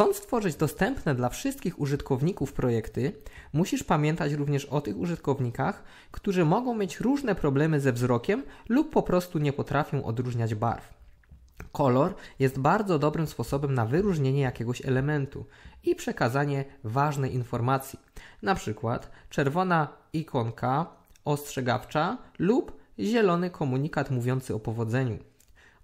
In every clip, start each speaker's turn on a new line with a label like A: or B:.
A: Chcąc stworzyć dostępne dla wszystkich użytkowników projekty, musisz pamiętać również o tych użytkownikach, którzy mogą mieć różne problemy ze wzrokiem lub po prostu nie potrafią odróżniać barw. Kolor jest bardzo dobrym sposobem na wyróżnienie jakiegoś elementu i przekazanie ważnej informacji. Na przykład czerwona ikonka ostrzegawcza lub zielony komunikat mówiący o powodzeniu.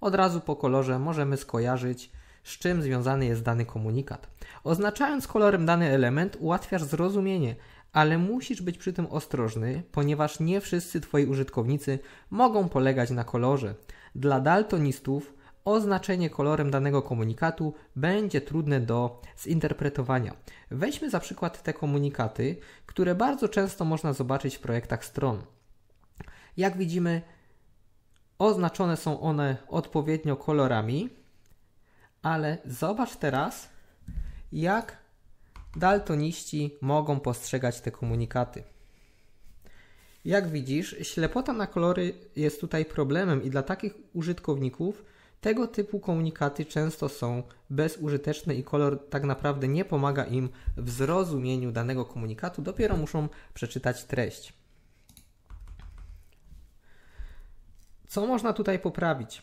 A: Od razu po kolorze możemy skojarzyć z czym związany jest dany komunikat. Oznaczając kolorem dany element, ułatwiasz zrozumienie, ale musisz być przy tym ostrożny, ponieważ nie wszyscy Twoi użytkownicy mogą polegać na kolorze. Dla daltonistów oznaczenie kolorem danego komunikatu będzie trudne do zinterpretowania. Weźmy za przykład te komunikaty, które bardzo często można zobaczyć w projektach stron. Jak widzimy, oznaczone są one odpowiednio kolorami, ale zobacz teraz, jak daltoniści mogą postrzegać te komunikaty. Jak widzisz, ślepota na kolory jest tutaj problemem i dla takich użytkowników tego typu komunikaty często są bezużyteczne i kolor tak naprawdę nie pomaga im w zrozumieniu danego komunikatu, dopiero muszą przeczytać treść. Co można tutaj poprawić?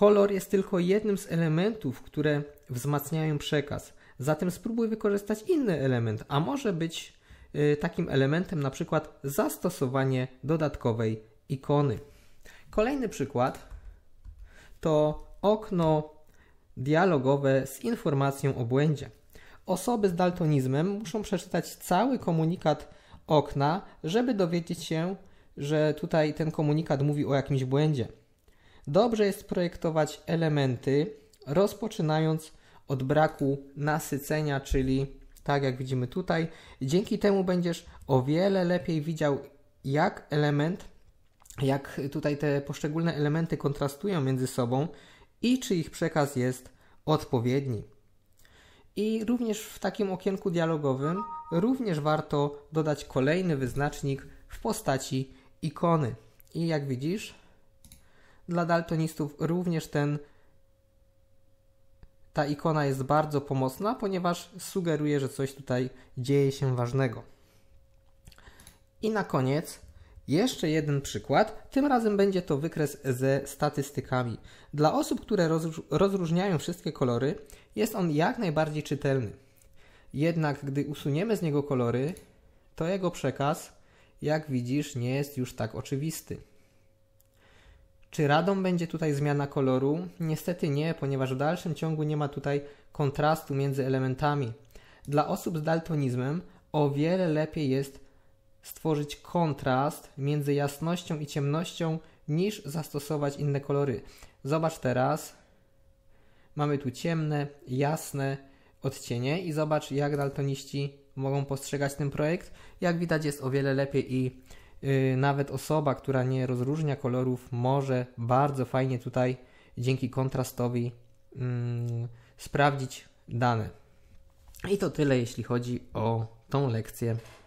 A: Kolor jest tylko jednym z elementów, które wzmacniają przekaz. Zatem spróbuj wykorzystać inny element, a może być y, takim elementem na przykład zastosowanie dodatkowej ikony. Kolejny przykład to okno dialogowe z informacją o błędzie. Osoby z daltonizmem muszą przeczytać cały komunikat okna, żeby dowiedzieć się, że tutaj ten komunikat mówi o jakimś błędzie. Dobrze jest projektować elementy, rozpoczynając od braku nasycenia, czyli tak jak widzimy tutaj. Dzięki temu będziesz o wiele lepiej widział, jak element, jak tutaj te poszczególne elementy kontrastują między sobą i czy ich przekaz jest odpowiedni. I również w takim okienku dialogowym również warto dodać kolejny wyznacznik w postaci ikony. I jak widzisz, dla daltonistów również ten ta ikona jest bardzo pomocna, ponieważ sugeruje, że coś tutaj dzieje się ważnego. I na koniec jeszcze jeden przykład, tym razem będzie to wykres ze statystykami. Dla osób, które rozróżniają wszystkie kolory, jest on jak najbardziej czytelny. Jednak gdy usuniemy z niego kolory, to jego przekaz, jak widzisz, nie jest już tak oczywisty. Czy radą będzie tutaj zmiana koloru? Niestety nie, ponieważ w dalszym ciągu nie ma tutaj kontrastu między elementami. Dla osób z daltonizmem o wiele lepiej jest stworzyć kontrast między jasnością i ciemnością niż zastosować inne kolory. Zobacz teraz. Mamy tu ciemne, jasne odcienie i zobacz jak daltoniści mogą postrzegać ten projekt. Jak widać jest o wiele lepiej i Y, nawet osoba, która nie rozróżnia kolorów, może bardzo fajnie tutaj dzięki kontrastowi mm, sprawdzić dane. I to tyle, jeśli chodzi o tą lekcję.